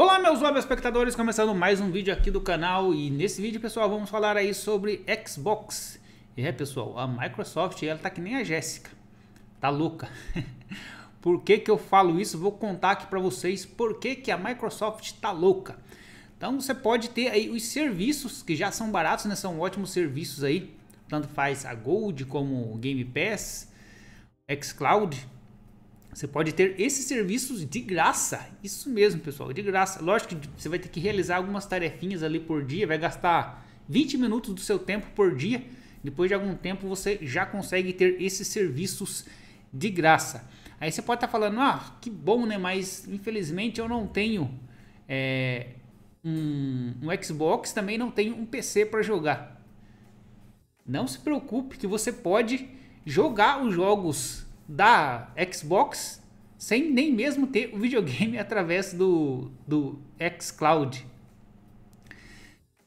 Olá meus web espectadores, começando mais um vídeo aqui do canal e nesse vídeo pessoal vamos falar aí sobre Xbox. É pessoal, a Microsoft ela tá que nem a Jéssica, tá louca. por que que eu falo isso? Vou contar aqui para vocês por que que a Microsoft tá louca. Então você pode ter aí os serviços que já são baratos, né? São ótimos serviços aí, tanto faz a Gold como o Game Pass, xCloud, você pode ter esses serviços de graça. Isso mesmo, pessoal, de graça. Lógico que você vai ter que realizar algumas tarefinhas ali por dia, vai gastar 20 minutos do seu tempo por dia. Depois de algum tempo você já consegue ter esses serviços de graça. Aí você pode estar tá falando, ah, que bom, né? Mas infelizmente eu não tenho é, um, um Xbox, também não tenho um PC para jogar. Não se preocupe que você pode jogar os jogos da Xbox sem nem mesmo ter o videogame através do, do xCloud.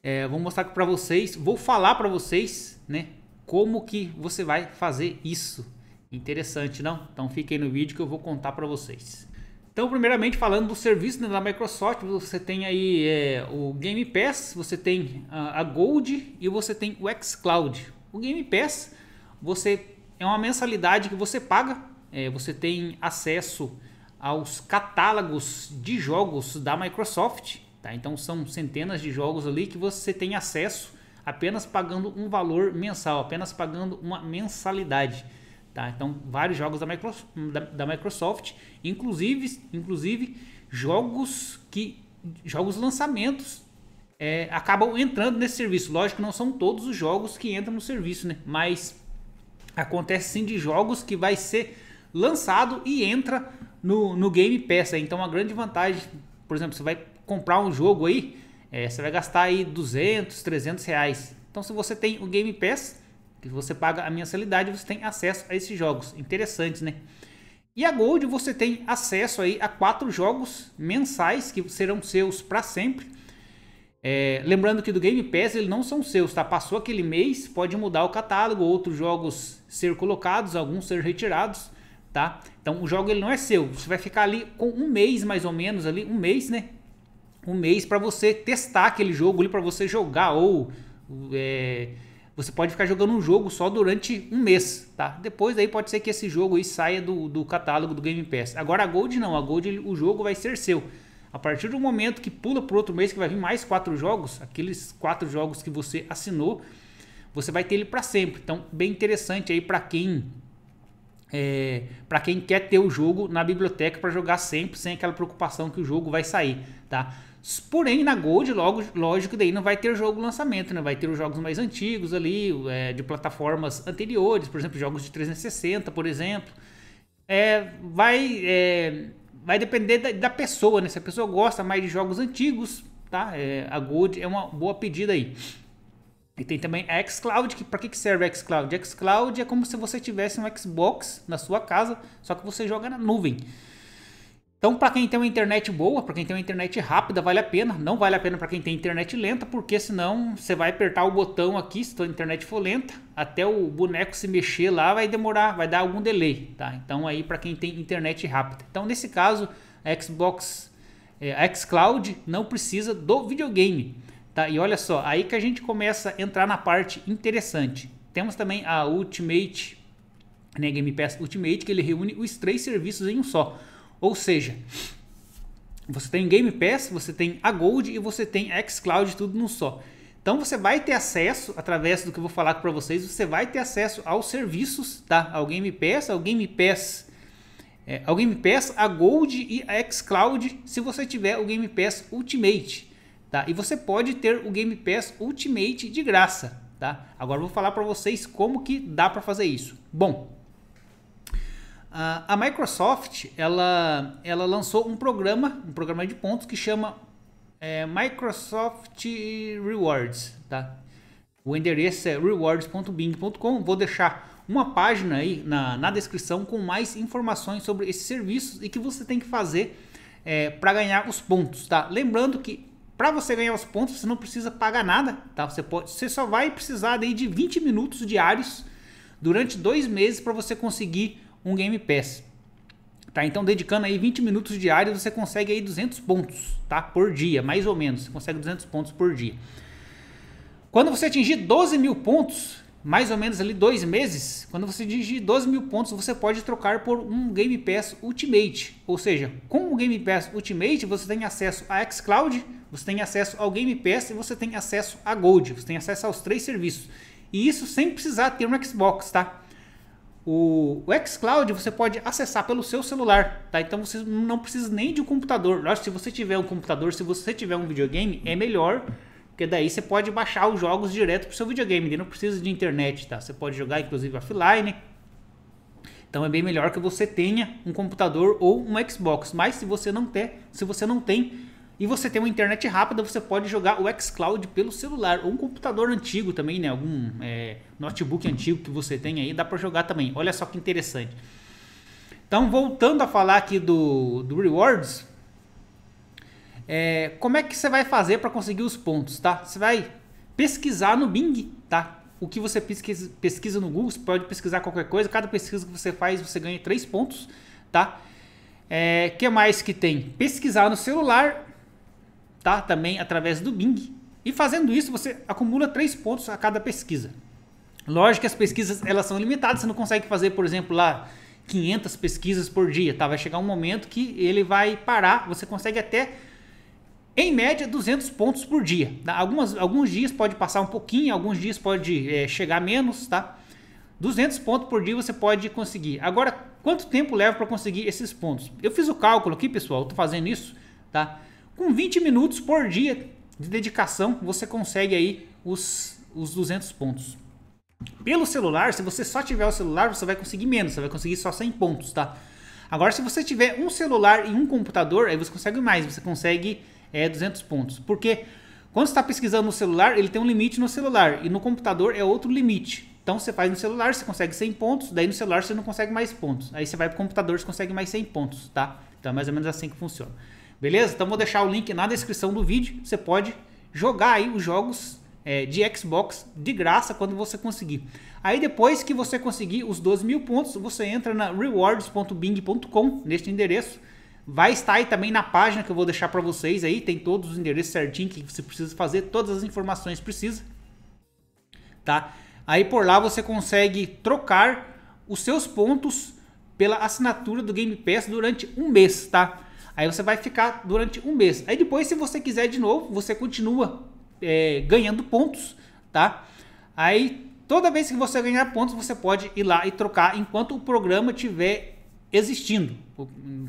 É, vou mostrar para vocês, vou falar para vocês, né, como que você vai fazer isso. Interessante, não? Então fiquem no vídeo que eu vou contar para vocês. Então, primeiramente falando do serviço né, da Microsoft, você tem aí é, o Game Pass, você tem a, a Gold e você tem o xCloud. O Game Pass, você é uma mensalidade que você paga, é, você tem acesso aos catálogos de jogos da Microsoft, tá? Então são centenas de jogos ali que você tem acesso apenas pagando um valor mensal, apenas pagando uma mensalidade. Tá? Então, vários jogos da, da, da Microsoft, inclusive, inclusive jogos que jogos lançamentos é, acabam entrando nesse serviço. Lógico, não são todos os jogos que entram no serviço, né? Mas Acontece sim de jogos que vai ser lançado e entra no, no Game Pass. Então uma grande vantagem, por exemplo, você vai comprar um jogo aí, é, você vai gastar aí 200, 300 reais. Então se você tem o Game Pass, que você paga a mensalidade, você tem acesso a esses jogos. Interessante, né? E a Gold você tem acesso aí a quatro jogos mensais que serão seus para sempre é, lembrando que do Game Pass eles não são seus, tá? Passou aquele mês, pode mudar o catálogo, outros jogos ser colocados, alguns ser retirados, tá? Então o jogo ele não é seu, você vai ficar ali com um mês mais ou menos ali, um mês, né? Um mês para você testar aquele jogo ali para você jogar ou é, você pode ficar jogando um jogo só durante um mês, tá? Depois aí pode ser que esse jogo aí saia do, do catálogo do Game Pass. Agora a Gold não, a Gold o jogo vai ser seu. A partir do momento que pula para outro mês, que vai vir mais quatro jogos, aqueles quatro jogos que você assinou, você vai ter ele para sempre. Então, bem interessante aí para quem é, para quem quer ter o jogo na biblioteca para jogar sempre, sem aquela preocupação que o jogo vai sair, tá? Porém, na Gold, logo, lógico, daí não vai ter jogo lançamento, né? Vai ter os jogos mais antigos ali, é, de plataformas anteriores, por exemplo, jogos de 360, por exemplo. É, vai, é, vai depender da, da, pessoa, né? Se a pessoa gosta mais de jogos antigos, tá? É, a Gold é uma boa pedida aí. E tem também a xCloud, que para que serve a xCloud? A xCloud é como se você tivesse um Xbox na sua casa, só que você joga na nuvem. Então, para quem tem uma internet boa, para quem tem uma internet rápida, vale a pena. Não vale a pena para quem tem internet lenta, porque senão você vai apertar o botão aqui, se a internet for lenta, até o boneco se mexer lá, vai demorar, vai dar algum delay, tá? Então, aí para quem tem internet rápida. Então, nesse caso, a Xbox é, eh, a xCloud não precisa do videogame, tá? E olha só, aí que a gente começa a entrar na parte interessante. Temos também a Ultimate, né, Game Pass Ultimate, que ele reúne os três serviços em um só. Ou seja, você tem Game Pass, você tem a Gold e você tem xCloud tudo num só. Então você vai ter acesso, através do que eu vou falar para vocês, você vai ter acesso aos serviços, tá? Ao Game Pass, ao Game Pass, é, ao Game Pass, a Gold e a xCloud, se você tiver o Game Pass Ultimate, tá? E você pode ter o Game Pass Ultimate de graça, tá? Agora eu vou falar para vocês como que dá para fazer isso. Bom, a Microsoft ela, ela lançou um programa, um programa de pontos que chama é, Microsoft Rewards, tá? O endereço é rewards.bing.com. Vou deixar uma página aí na, na descrição com mais informações sobre esses serviços e que você tem que fazer é, para ganhar os pontos, tá? Lembrando que para você ganhar os pontos você não precisa pagar nada, tá? Você, pode, você só vai precisar daí de 20 minutos diários durante dois meses para você conseguir um Game Pass. Tá, então dedicando aí 20 minutos diários, você consegue aí 200 pontos, tá? Por dia, mais ou menos, você consegue 200 pontos por dia. Quando você atingir 12 mil pontos, mais ou menos ali dois meses, quando você atingir 12 mil pontos, você pode trocar por um Game Pass Ultimate. Ou seja, com o Game Pass Ultimate, você tem acesso a xCloud, você tem acesso ao Game Pass e você tem acesso a Gold, você tem acesso aos três serviços. E isso sem precisar ter um Xbox, tá? O, o xCloud você pode acessar pelo seu celular, tá? Então você não precisa nem de um computador. Lógico, se você tiver um computador, se você tiver um videogame, é melhor, porque daí você pode baixar os jogos direto pro seu videogame, ele não precisa de internet, tá? Você pode jogar inclusive offline. Então é bem melhor que você tenha um computador ou um Xbox, mas se você não tem, se você não tem, e você tem uma internet rápida, você pode jogar o xCloud pelo celular ou um computador antigo também, né? Algum é, notebook antigo que você tem aí, dá para jogar também. Olha só que interessante. Então, voltando a falar aqui do, do Rewards, é, como é que você vai fazer para conseguir os pontos, tá? Você vai pesquisar no Bing, tá? O que você pesquisa, pesquisa no Google, você pode pesquisar qualquer coisa. Cada pesquisa que você faz, você ganha 3 pontos, tá? É, que mais que tem? Pesquisar no celular tá? Também através do Bing. E fazendo isso, você acumula 3 pontos a cada pesquisa. Lógico que as pesquisas elas são limitadas, você não consegue fazer, por exemplo, lá 500 pesquisas por dia, tá? Vai chegar um momento que ele vai parar, você consegue até em média 200 pontos por dia. Tá? Algumas, alguns dias pode passar um pouquinho, alguns dias pode é, chegar menos, tá? 200 pontos por dia você pode conseguir. Agora, quanto tempo leva para conseguir esses pontos? Eu fiz o cálculo aqui, pessoal, estou fazendo isso, tá? com 20 minutos por dia de dedicação, você consegue aí os, os 200 pontos. Pelo celular, se você só tiver o celular, você vai conseguir menos, você vai conseguir só 100 pontos, tá? Agora, se você tiver um celular e um computador, aí você consegue mais, você consegue é, 200 pontos. Porque quando você está pesquisando no celular, ele tem um limite no celular, e no computador é outro limite. Então você faz no celular, você consegue 100 pontos, daí no celular você não consegue mais pontos. Aí você vai para o computador, você consegue mais 100 pontos, tá? Então é mais ou menos assim que funciona. Beleza? Então vou deixar o link na descrição do vídeo. Você pode jogar aí os jogos é, de Xbox de graça quando você conseguir. Aí depois que você conseguir os 12 mil pontos, você entra na rewards.bing.com, neste endereço. Vai estar aí também na página que eu vou deixar para vocês aí, tem todos os endereços certinho que você precisa fazer, todas as informações precisa. Tá? Aí por lá você consegue trocar os seus pontos pela assinatura do Game Pass durante um mês, tá? Aí você vai ficar durante um mês. Aí depois, se você quiser de novo, você continua é, ganhando pontos, tá? Aí toda vez que você ganhar pontos, você pode ir lá e trocar enquanto o programa tiver existindo,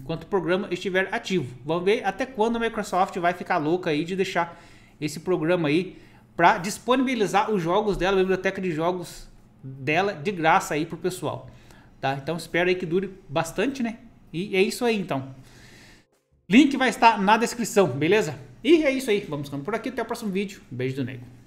enquanto o programa estiver ativo. Vamos ver até quando a Microsoft vai ficar louca aí de deixar esse programa aí para disponibilizar os jogos dela, a biblioteca de jogos dela de graça aí pro pessoal, tá? Então espero aí que dure bastante, né? E é isso aí então. Link vai estar na descrição, beleza? E é isso aí, vamos ficando por aqui, até o próximo vídeo. Beijo do Nego.